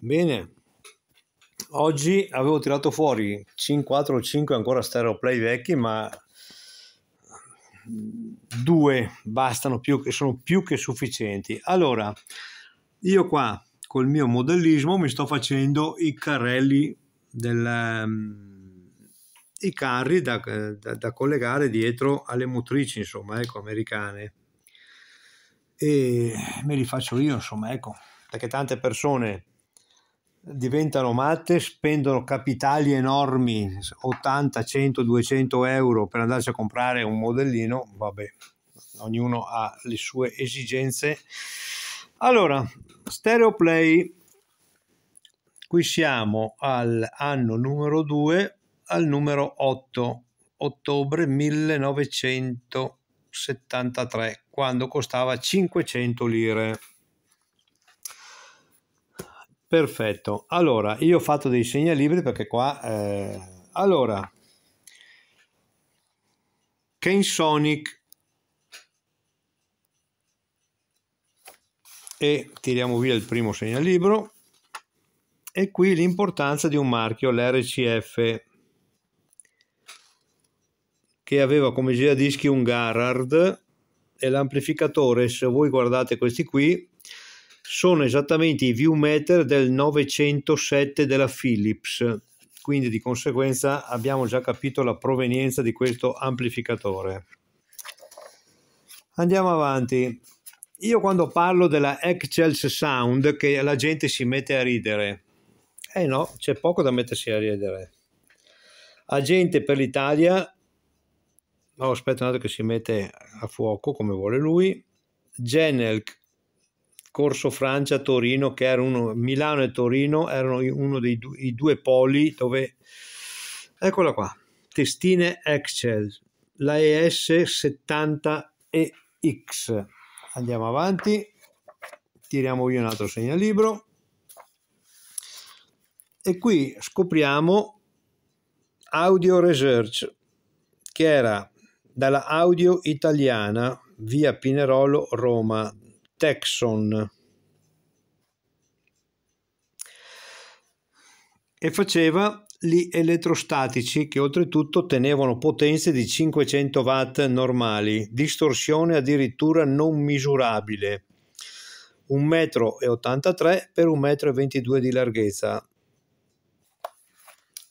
Bene, oggi avevo tirato fuori 4 o 5 ancora stereoplay vecchi, ma due bastano più che sono più che sufficienti. Allora, io qua col mio modellismo mi sto facendo i carrelli del mm, i carri da, da, da, collegare dietro alle motrici, insomma, ecco, americane. E me li faccio io, insomma, ecco, perché tante persone diventano matte, spendono capitali enormi, 80, 100, 200 euro per andarsi a comprare un modellino, vabbè, ognuno ha le sue esigenze. Allora, Stereo Play, qui siamo all'anno numero 2, al numero 8, ottobre 1973, quando costava 500 lire. Perfetto, allora io ho fatto dei segnalibri perché qua... Eh, allora, Kane Sonic e tiriamo via il primo segnalibro e qui l'importanza di un marchio, l'RCF, che aveva come giradischi un Garrard e l'amplificatore, se voi guardate questi qui, sono esattamente i view meter del 907 della Philips quindi di conseguenza abbiamo già capito la provenienza di questo amplificatore andiamo avanti io quando parlo della Excels Sound che la gente si mette a ridere eh no c'è poco da mettersi a ridere agente per l'Italia oh, aspetta un attimo che si mette a fuoco come vuole lui Genelk Corso Francia Torino, che era uno, Milano e Torino erano uno dei du, due poli dove... Eccola qua, testine Excel, la ES70EX. Andiamo avanti, tiriamo via un altro segnalibro e qui scopriamo Audio Research che era dalla Audio Italiana via Pinerolo Roma Texon e faceva gli elettrostatici che oltretutto tenevano potenze di 500 watt normali, distorsione addirittura non misurabile, 1,83 m x 1,22 m di larghezza,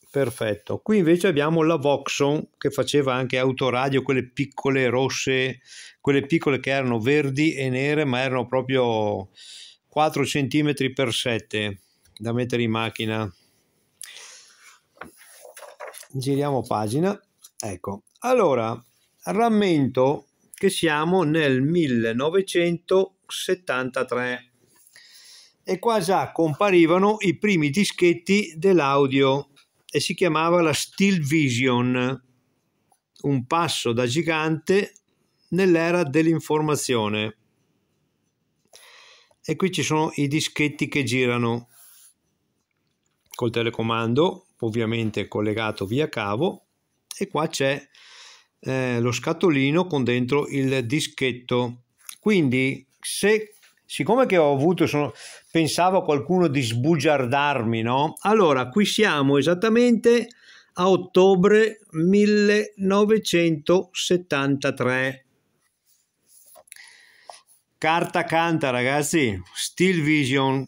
perfetto. Qui invece abbiamo la Voxon che faceva anche autoradio, quelle piccole rosse, quelle piccole che erano verdi e nere, ma erano proprio 4 cm x 7 da mettere in macchina. Giriamo pagina. Ecco, allora rammento che siamo nel 1973 e qua già comparivano i primi dischetti dell'audio e si chiamava la Steel Vision, un passo da gigante nell'era dell'informazione. E qui ci sono i dischetti che girano col telecomando, ovviamente collegato via cavo, e qua c'è eh, lo scatolino con dentro il dischetto. Quindi se siccome che ho avuto, sono, pensavo a qualcuno di sbugiardarmi, no? Allora, qui siamo esattamente a ottobre 1973. Carta canta, ragazzi, still Vision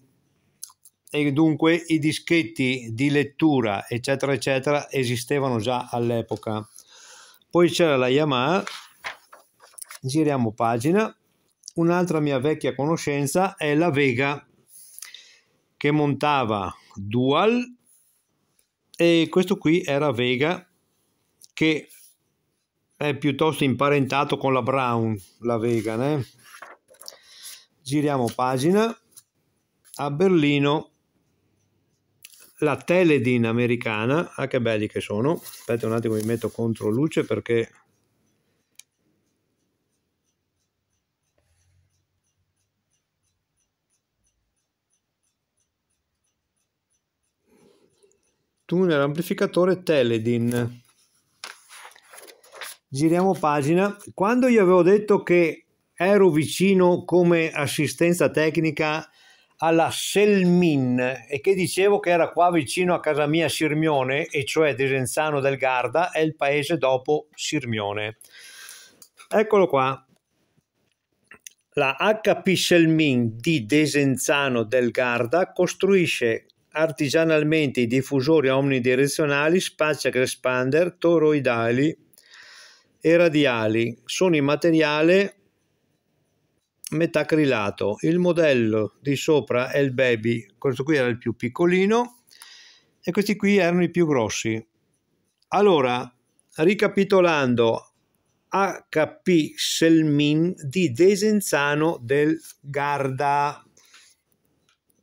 e dunque i dischetti di lettura, eccetera, eccetera, esistevano già all'epoca. Poi c'era la Yamaha, giriamo pagina un'altra mia vecchia conoscenza è la Vega che montava Dual e questo qui era Vega che è piuttosto imparentato con la Brown, la Vega. Eh? Giriamo pagina. A Berlino la Teledin americana, ah che belli che sono, aspetta un attimo mi metto contro luce perché tuner amplificatore Teledin. Giriamo pagina. Quando io avevo detto che ero vicino come assistenza tecnica alla Selmin e che dicevo che era qua vicino a casa mia Sirmione, e cioè Desenzano del Garda, è il paese dopo Sirmione. Eccolo qua. La HP Selmin di Desenzano del Garda costruisce artigianalmente i diffusori omnidirezionali spaccia expander toroidali e radiali. Sono in materiale metacrilato. Il modello di sopra è il baby, questo qui era il più piccolino e questi qui erano i più grossi. Allora, ricapitolando, HP Selmin di Desenzano del Garda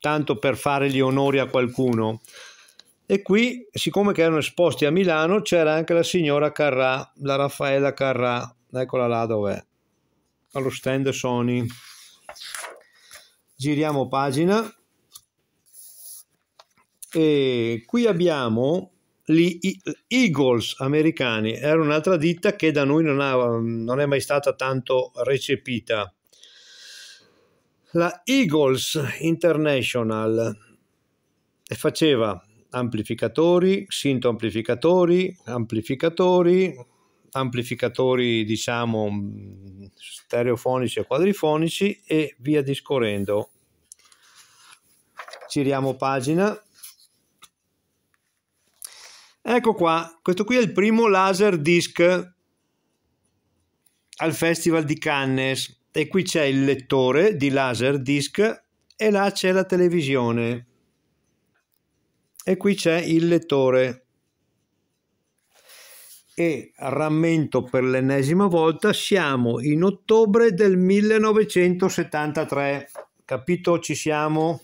tanto per fare gli onori a qualcuno. E qui, siccome che erano esposti a Milano, c'era anche la signora Carrà, la Raffaella Carrà, eccola là dov'è, allo stand Sony. Giriamo pagina. E qui abbiamo gli Eagles americani, era un'altra ditta che da noi non, ha, non è mai stata tanto recepita la Eagles International e faceva amplificatori, sintoamplificatori, amplificatori, amplificatori diciamo mm, stereofonici e quadrifonici e via discorrendo. Giriamo pagina. Ecco qua, questo qui è il primo laser disc al Festival di Cannes e qui c'è il lettore di Laserdisc e là c'è la televisione e qui c'è il lettore e rammento per l'ennesima volta siamo in ottobre del 1973 capito ci siamo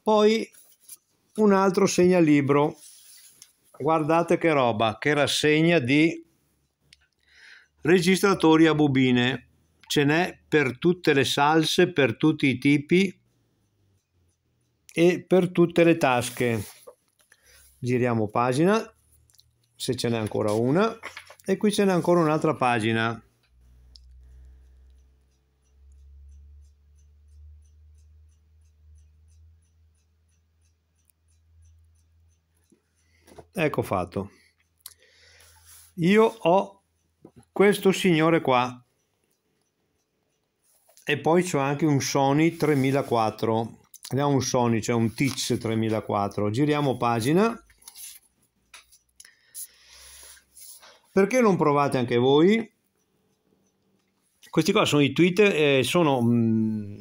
poi un altro segnalibro guardate che roba che rassegna di registratori a bobine ce n'è per tutte le salse, per tutti i tipi e per tutte le tasche. Giriamo pagina, se ce n'è ancora una, e qui ce n'è ancora un'altra pagina. Ecco fatto. Io ho questo signore qua e poi c'è anche un Sony 3004 abbiamo un Sony cioè un TIX 3004 giriamo pagina perché non provate anche voi questi qua sono i tweet eh, sono mh,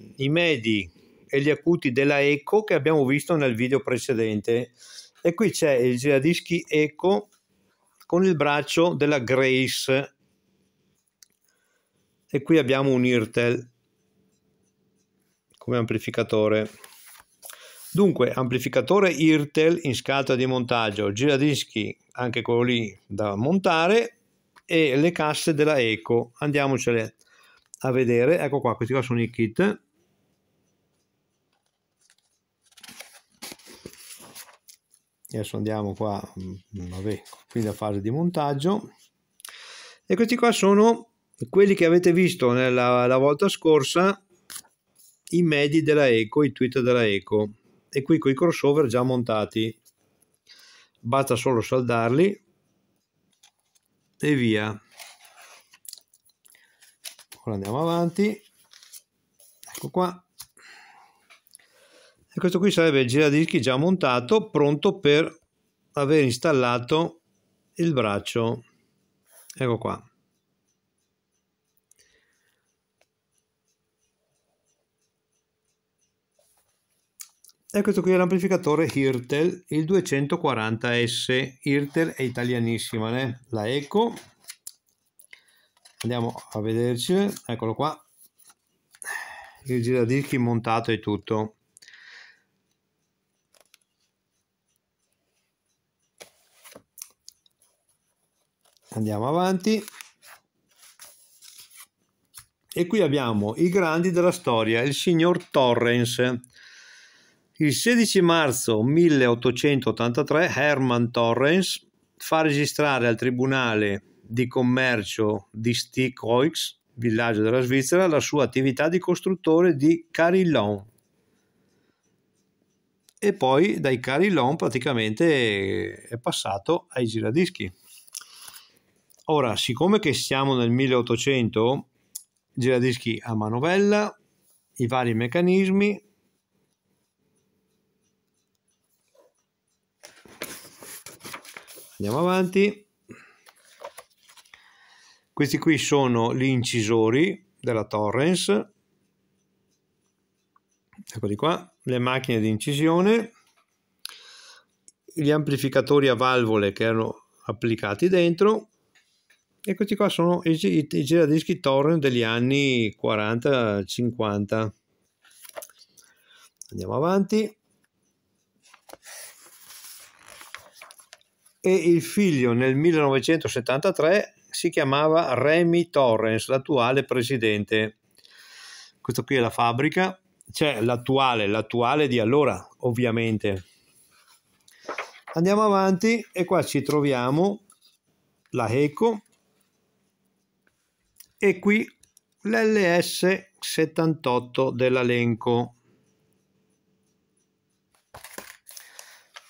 mm, i medi e gli acuti della Echo che abbiamo visto nel video precedente e qui c'è il giradischi Echo con il braccio della Grace e qui abbiamo un Irtel come amplificatore. Dunque, amplificatore IRTEL in scatola di montaggio, giradischi, anche quello lì da montare, e le casse della Eco. Andiamocele a vedere. Ecco qua, questi qua sono i kit. Adesso andiamo qua, mm, vabbè, qui la fase di montaggio. E questi qua sono quelli che avete visto nella volta scorsa i medi della Eco, i tweet della Eco e qui con i crossover già montati. Basta solo saldarli e via. Ora andiamo avanti. Ecco qua. E questo qui sarebbe il giradischi già montato, pronto per aver installato il braccio. Ecco qua. E questo qui è l'amplificatore Hirtel, il 240S. Hirtel è italianissima, né? Eh? la Eco. Andiamo a vederci, eccolo qua. Il giradischi montato e tutto. Andiamo avanti. E qui abbiamo i grandi della storia, il signor Torrens il 16 marzo 1883 Herman Torrens fa registrare al Tribunale di Commercio di Stickoix, villaggio della Svizzera, la sua attività di costruttore di carillon. E poi dai carillon praticamente è passato ai giradischi. Ora, siccome che siamo nel 1800, giradischi a manovella, i vari meccanismi, andiamo avanti questi qui sono gli incisori della Torrens eccoli qua le macchine di incisione gli amplificatori a valvole che erano applicati dentro e questi qua sono i, i, i giradischi Torrent degli anni 40-50 andiamo avanti e il figlio nel 1973 si chiamava Remy Torrens, l'attuale presidente. Questa qui è la fabbrica, cioè l'attuale, l'attuale di allora ovviamente. Andiamo avanti e qua ci troviamo la Eco e qui l'LS 78 dell'Alenco.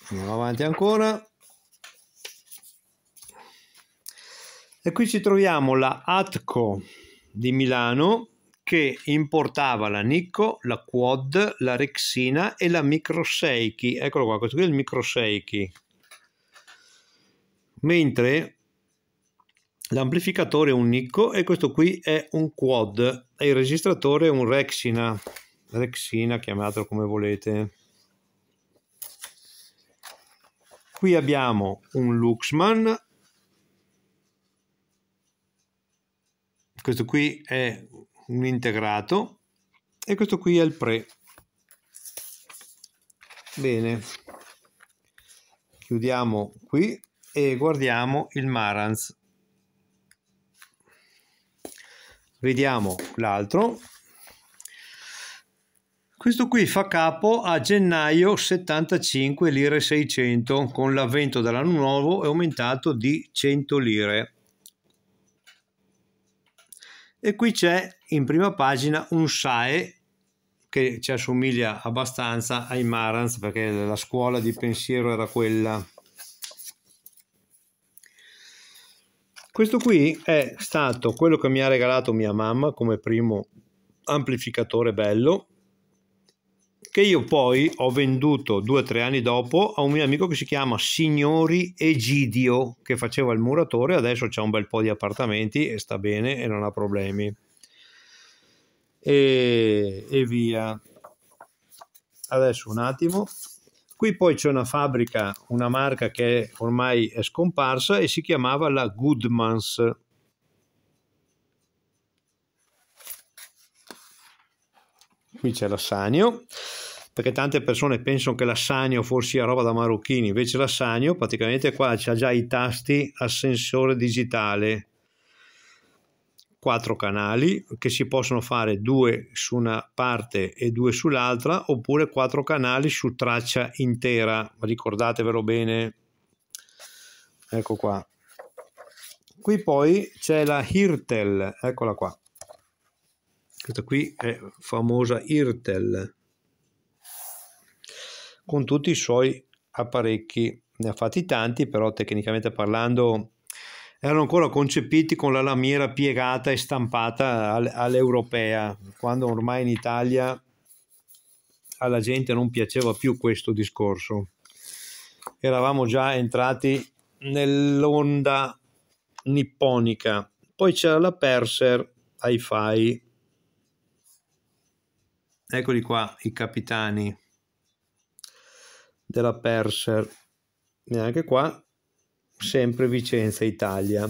Andiamo avanti ancora. E qui ci troviamo la Atco di Milano che importava la Nikko, la Quad, la Rexina e la Micro Eccolo qua, questo qui è il Micro Mentre l'amplificatore è un Nikko e questo qui è un Quad e il registratore è un Rexina. Rexina, chiamatelo come volete. Qui abbiamo un Luxman, questo qui è un integrato e questo qui è il pre bene chiudiamo qui e guardiamo il Marans vediamo l'altro questo qui fa capo a gennaio 75 lire 600 con l'avvento dell'anno nuovo è aumentato di 100 lire e qui c'è in prima pagina un SAE che ci assomiglia abbastanza ai Marans perché la scuola di pensiero era quella. Questo qui è stato quello che mi ha regalato mia mamma come primo amplificatore bello che io poi ho venduto due o tre anni dopo a un mio amico che si chiama Signori Egidio, che faceva il muratore, adesso c'è un bel po' di appartamenti e sta bene e non ha problemi. E, e via. Adesso un attimo. Qui poi c'è una fabbrica, una marca che ormai è scomparsa e si chiamava la Goodmans qui c'è l'assagno perché tante persone pensano che l'assagno forse sia roba da marocchini, invece l'assagno praticamente qua c'ha già i tasti ascensore digitale, quattro canali che si possono fare due su una parte e due sull'altra oppure quattro canali su traccia intera, ricordatevelo bene, ecco qua. Qui poi c'è la Hirtel, eccola qua questa qui è famosa Irtel con tutti i suoi apparecchi ne ha fatti tanti però tecnicamente parlando erano ancora concepiti con la lamiera piegata e stampata all'europea quando ormai in Italia alla gente non piaceva più questo discorso eravamo già entrati nell'onda nipponica poi c'era la Perser hi-fi Eccoli qua i capitani della Perser. E anche qua sempre Vicenza Italia.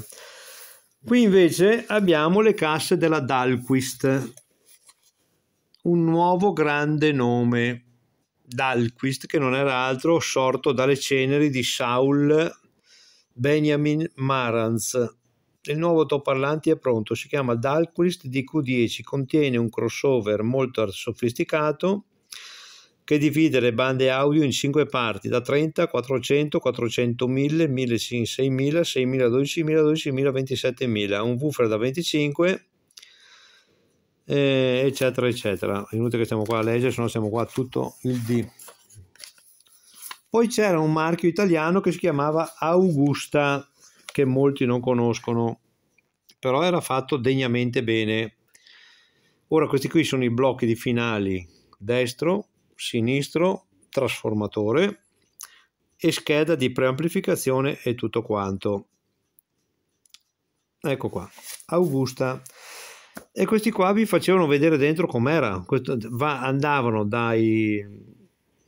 Qui invece abbiamo le casse della Dalquist, un nuovo grande nome, Dalquist che non era altro sorto dalle ceneri di Saul Benjamin Marans il nuovo altoparlante è pronto, si chiama Dalquist DQ10, contiene un crossover molto sofisticato che divide le bande audio in 5 parti da 30, 400, 400, 1000, 1000, 6000, 6000, 12000, 12000, 27000, un woofer da 25 eh, eccetera eccetera. inutile che stiamo qua a leggere, se no siamo qua tutto il D. Poi c'era un marchio italiano che si chiamava Augusta che molti non conoscono, però era fatto degnamente bene. Ora questi qui sono i blocchi di finali destro, sinistro, trasformatore e scheda di preamplificazione e tutto quanto. Ecco qua, Augusta. E questi qua vi facevano vedere dentro com'era. andavano dai,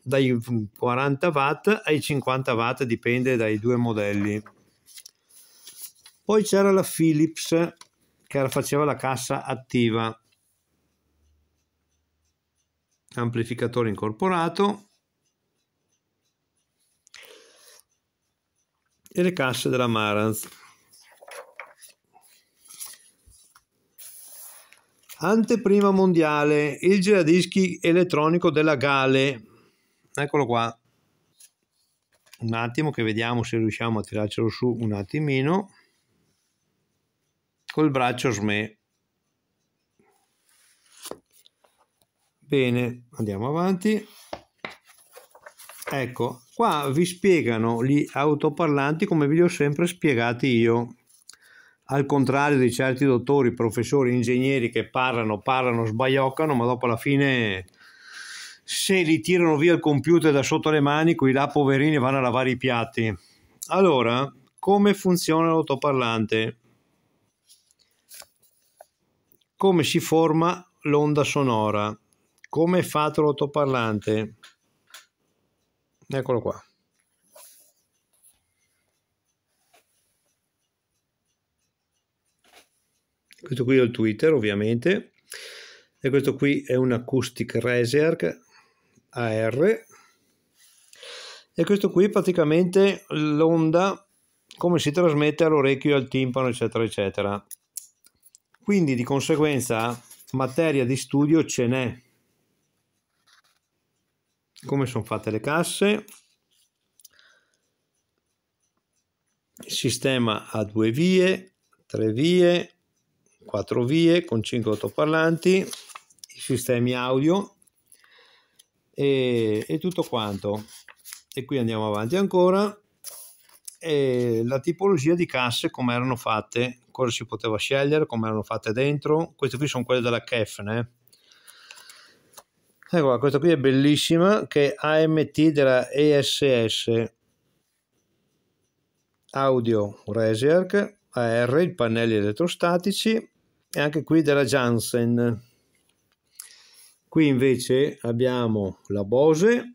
dai 40 watt ai 50 watt, dipende dai due modelli. Poi c'era la Philips che faceva la cassa attiva, amplificatore incorporato e le casse della Marantz. Anteprima mondiale, il giradischi elettronico della Gale. Eccolo qua. Un attimo che vediamo se riusciamo a tirarcelo su un attimino col braccio SME. Bene, andiamo avanti. Ecco, qua vi spiegano gli autoparlanti come vi li ho sempre spiegati io. Al contrario di certi dottori, professori, ingegneri che parlano, parlano, sbaioccano ma dopo alla fine se li tirano via il computer da sotto le mani, qui là poverini vanno a lavare i piatti. Allora, come funziona l'autoparlante? come si forma l'onda sonora, come è fatto l'autoparlante. Eccolo qua. Questo qui è il Twitter ovviamente e questo qui è un Acoustic Reserve AR e questo qui è praticamente l'onda come si trasmette all'orecchio, al timpano eccetera eccetera quindi di conseguenza materia di studio ce n'è. Come sono fatte le casse? Sistema a due vie, tre vie, quattro vie con cinque autoparlanti i sistemi audio e, e, tutto quanto. E qui andiamo avanti ancora. E la tipologia di casse come erano fatte cosa si poteva scegliere, come erano fatte dentro. Queste qui sono quelle della Kefne. Eh. Ecco questa qui è bellissima, che è AMT della ESS Audio Reserc, AR, i pannelli elettrostatici, e anche qui della Janssen. Qui invece abbiamo la Bose,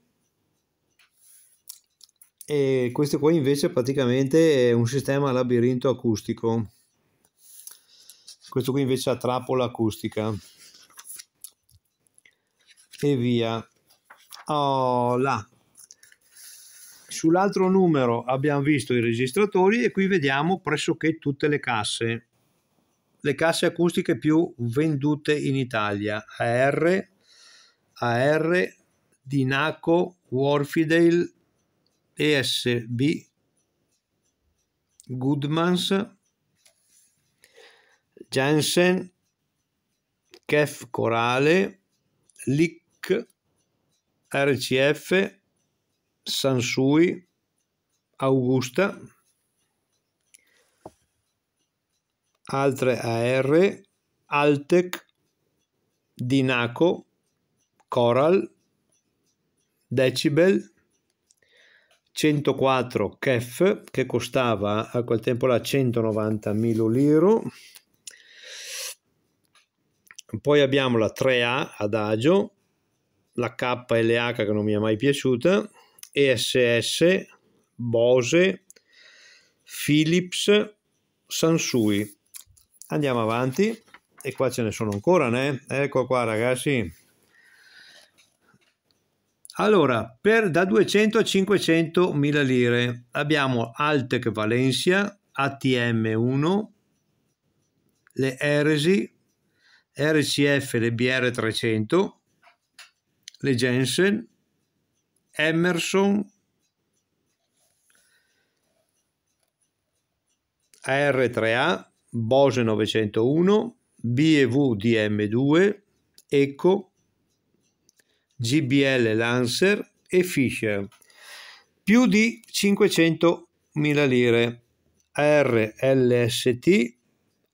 e questo qua invece praticamente è un sistema labirinto acustico questo qui invece ha trappola acustica e via oh, là sull'altro numero abbiamo visto i registratori e qui vediamo pressoché tutte le casse le casse acustiche più vendute in Italia AR, AR, Dinaco, Warfidale, ESB, Goodmans Jansen, Kef Corale, LIC, RCF, Sansui, Augusta, altre AR, Altec, Dinaco, Coral, Decibel, 104 KEF che costava a quel tempo là 190.000 lire poi abbiamo la 3A adagio, la K e le che non mi è mai piaciuta, ESS, Bose, Philips, Sansui. Andiamo avanti e qua ce ne sono ancora, né? Ecco qua ragazzi. Allora, per da 200 a 500 mila lire abbiamo Altec Valencia, ATM1, le Eresi, RCF, le BR300, le Jensen, Emerson, AR3A, Bose 901, BEV DM2, Eco, GBL Lancer e Fisher. Più di 500.000 lire. ARLST,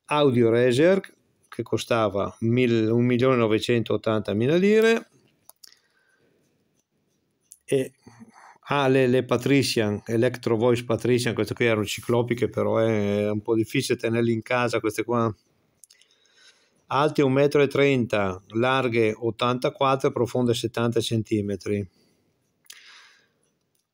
Audio Reserve, che costava 1.980.000 lire e ha ah, le, le, Patrician, Electro Voice Patrician, queste qui erano ciclopiche però è un po' difficile tenerle in casa queste qua alte 1,30 m, larghe 84 profonde 70 cm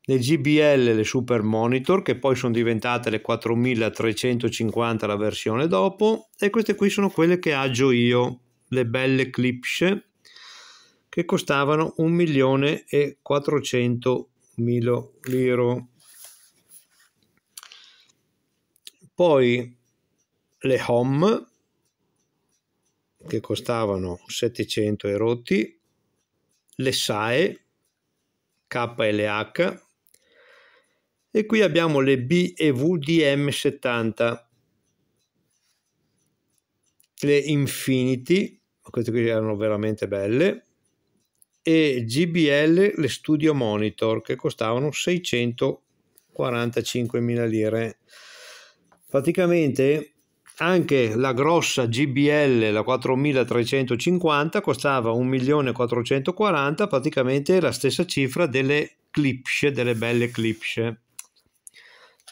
le GBL, le Super Monitor, che poi sono diventate le 4350 la versione dopo, e queste qui sono quelle che agio io, le belle Clipse, che costavano 1.400.000 lire. Poi le Home, che costavano 700 erotti, le SAE, KLH, e qui abbiamo le BEVDM70 le Infinity queste qui erano veramente belle e GBL le Studio Monitor che costavano 645.000 lire praticamente anche la grossa GBL, la 4350, costava 1.440.000, praticamente la stessa cifra delle clipsce, delle belle clipsce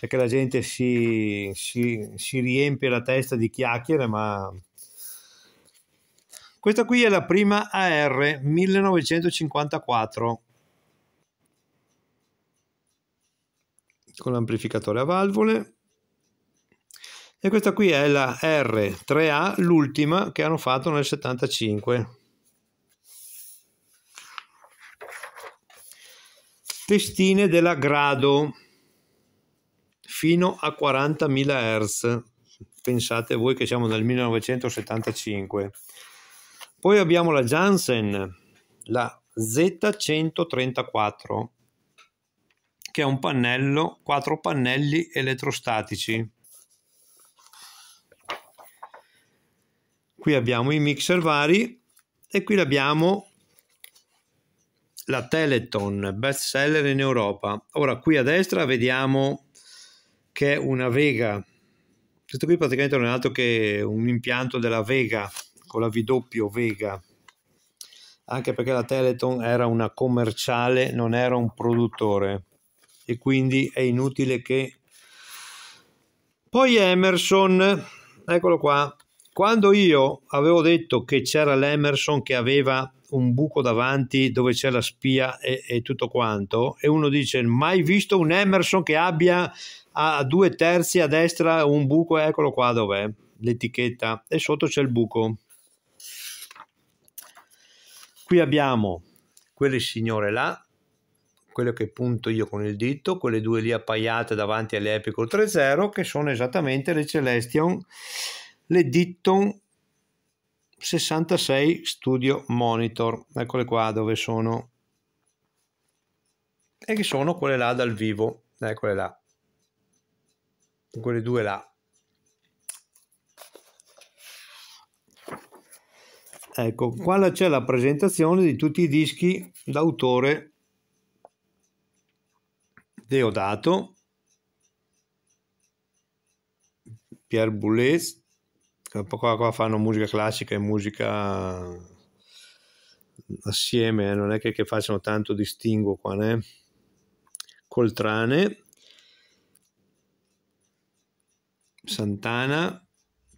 che la gente si, si, si riempie la testa di chiacchiere, ma questa qui è la prima AR 1954 con l'amplificatore a valvole e questa qui è la R3A, l'ultima che hanno fatto nel 75. Testine della Grado fino a 40.000 Hz. Pensate voi che siamo nel 1975. Poi abbiamo la Janssen, la Z134, che è un pannello, quattro pannelli elettrostatici. Qui abbiamo i mixer vari e qui abbiamo la Teleton, best seller in Europa. Ora qui a destra vediamo che è una Vega. Questo qui praticamente non è altro che un impianto della Vega, con la W Vega, anche perché la Teleton era una commerciale, non era un produttore e quindi è inutile che... Poi Emerson, eccolo qua, quando io avevo detto che c'era l'Emerson che aveva un buco davanti dove c'è la spia e, e tutto quanto e uno dice mai visto un Emerson che abbia a due terzi a destra un buco, eccolo qua dov'è l'etichetta e sotto c'è il buco. Qui abbiamo quelle signore là, quello che punto io con il dito, quelle due lì appaiate davanti alle Epico 3.0 che sono esattamente le Celestion, le Ditton 66 Studio Monitor, eccole qua dove sono, e che sono quelle là dal vivo, eccole là, quelle due là. Ecco, qua c'è la presentazione di tutti i dischi d'autore Deodato, Pierre Boulez, qua, qua fanno musica classica e musica assieme, eh, non è che, che facciano tanto distinguo qua, né? Coltrane, Santana,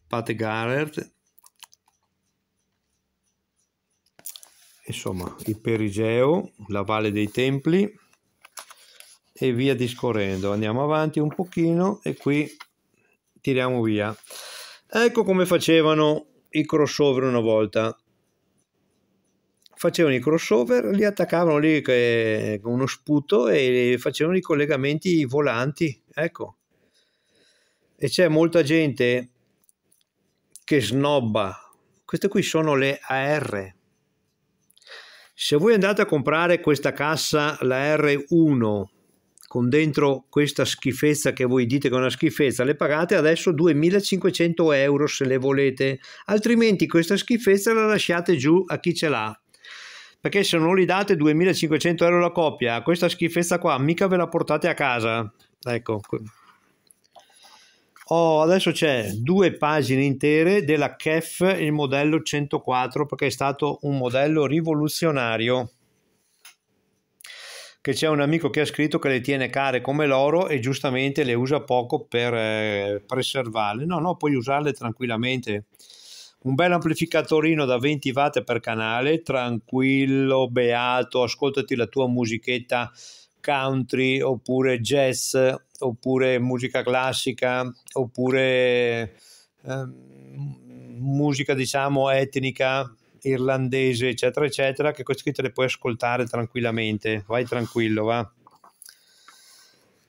Pat Garrett, insomma il Perigeo, la Valle dei Templi e via discorrendo. Andiamo avanti un pochino e qui tiriamo via. Ecco come facevano i crossover una volta. Facevano i crossover, li attaccavano lì con uno sputo e facevano i collegamenti volanti. Ecco. E c'è molta gente che snobba. Queste qui sono le AR. Se voi andate a comprare questa cassa, la R1, con dentro questa schifezza che voi dite che è una schifezza, le pagate adesso 2500 euro se le volete, altrimenti questa schifezza la lasciate giù a chi ce l'ha. Perché se non li date 2500 euro la coppia, questa schifezza qua mica ve la portate a casa. Ecco. Oh, adesso c'è due pagine intere della KEF, il modello 104, perché è stato un modello rivoluzionario che c'è un amico che ha scritto che le tiene care come l'oro e giustamente le usa poco per eh, preservarle. No, no, puoi usarle tranquillamente. Un bel amplificatorino da 20 watt per canale, tranquillo, beato, ascoltati la tua musichetta country oppure jazz oppure musica classica oppure eh, musica diciamo etnica irlandese, eccetera, eccetera, che queste qui te le puoi ascoltare tranquillamente, vai tranquillo, va.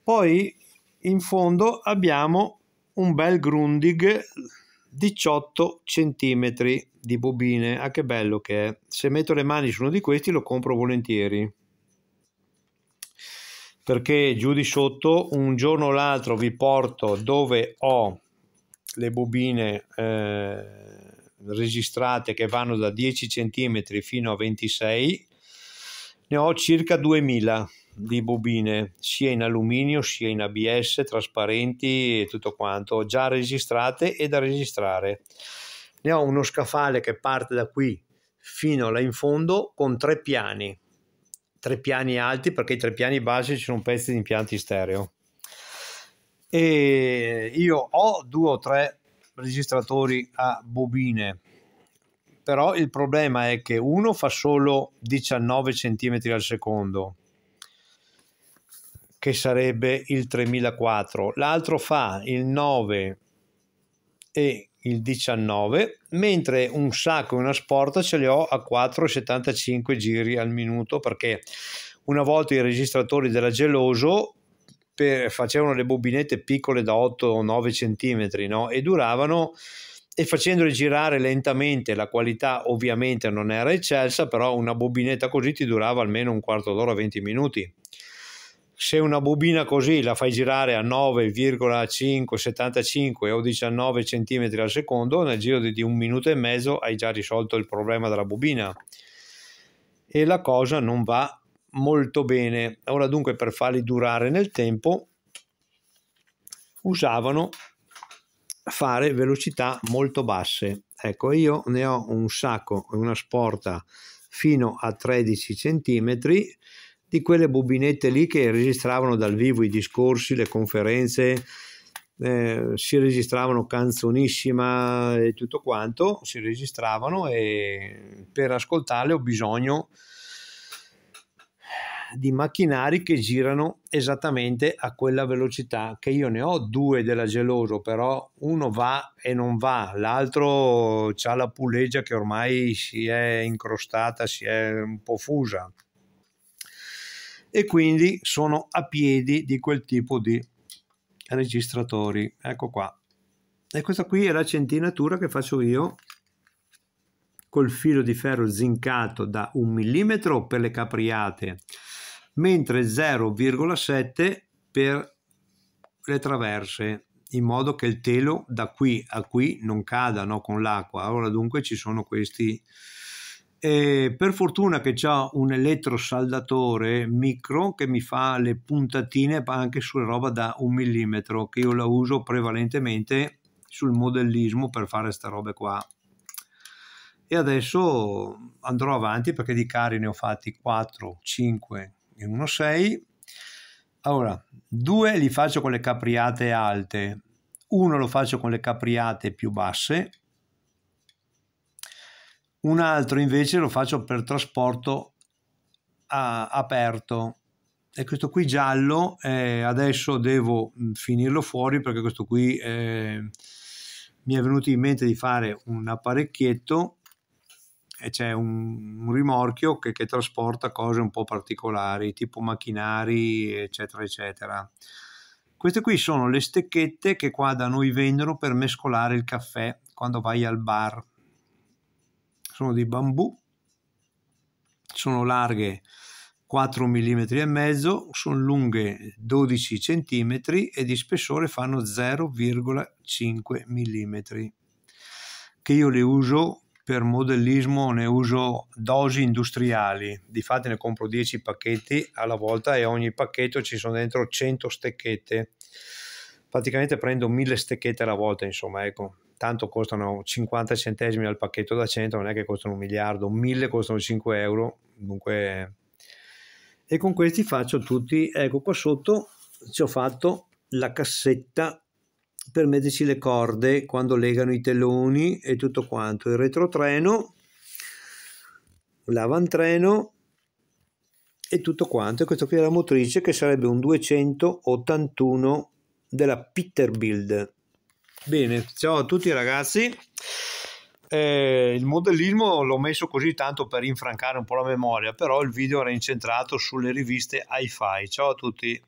Poi in fondo abbiamo un bel Grundig 18 cm di bobine, ah che bello che è, se metto le mani su uno di questi lo compro volentieri perché giù di sotto un giorno o l'altro vi porto dove ho le bobine eh, registrate che vanno da 10 cm fino a 26 ne ho circa 2000 di bobine sia in alluminio sia in ABS trasparenti e tutto quanto già registrate e da registrare ne ho uno scaffale che parte da qui fino là in fondo con tre piani tre piani alti perché i tre piani bassi ci sono pezzi di impianti stereo e io ho due o tre registratori a bobine però il problema è che uno fa solo 19 cm al secondo che sarebbe il 3004 l'altro fa il 9 e il 19 mentre un sacco e una sporta ce li ho a 4,75 giri al minuto perché una volta i registratori della Geloso per, facevano le bobinette piccole da 8-9 o cm no? e duravano e facendole girare lentamente, la qualità ovviamente non era eccelsa, però una bobinetta così ti durava almeno un quarto d'ora, 20 minuti. Se una bobina così la fai girare a 9,575 o 19 cm al secondo, nel giro di un minuto e mezzo hai già risolto il problema della bobina. E la cosa non va molto bene. Ora dunque per farli durare nel tempo usavano fare velocità molto basse. Ecco, io ne ho un sacco, una sporta fino a 13 cm di quelle bobinette lì che registravano dal vivo i discorsi, le conferenze, eh, si registravano canzonissima e tutto quanto, si registravano e per ascoltarle ho bisogno di macchinari che girano esattamente a quella velocità che io ne ho due della geloso però uno va e non va l'altro ha la puleggia che ormai si è incrostata si è un po' fusa e quindi sono a piedi di quel tipo di registratori ecco qua e questa qui è la centinatura che faccio io col filo di ferro zincato da un millimetro per le capriate mentre 0,7 per le traverse in modo che il telo da qui a qui non cada no, con l'acqua. Allora dunque ci sono questi. E per fortuna che ho un elettrosaldatore micro che mi fa le puntatine anche sulla roba da un millimetro che io la uso prevalentemente sul modellismo per fare queste robe qua e adesso andrò avanti perché di cari ne ho fatti 4 5 e 1,6. Allora, due li faccio con le capriate alte, uno lo faccio con le capriate più basse, un altro invece lo faccio per trasporto a, aperto. E questo qui giallo eh, adesso devo mm, finirlo fuori perché questo qui eh, mi è venuto in mente di fare un apparecchietto e c'è un, un rimorchio che, che, trasporta cose un po' particolari, tipo macchinari, eccetera, eccetera. Queste qui sono le stecchette che qua da noi vendono per mescolare il caffè quando vai al bar. Sono di bambù, sono larghe 4 mm e mezzo, sono lunghe 12 cm e di spessore fanno 0,5 mm. Che io le uso per modellismo ne uso dosi industriali, di difatti ne compro 10 pacchetti alla volta e ogni pacchetto ci sono dentro 100 stecchette. Praticamente prendo 1000 stecchette alla volta, insomma, ecco. Tanto costano 50 centesimi al pacchetto da 100, non è che costano un miliardo, 1000 costano 5 euro, dunque... E con questi faccio tutti, ecco qua sotto ci ho fatto la cassetta per metterci le corde quando legano i teloni e tutto quanto, il retrotreno, l'avantreno e tutto quanto. E questa qui è la motrice che sarebbe un 281 della Peterbilt. Bene, ciao a tutti ragazzi. Eh, il modellismo l'ho messo così tanto per infrancare un po' la memoria, però il video era incentrato sulle riviste hi-fi. Ciao a tutti.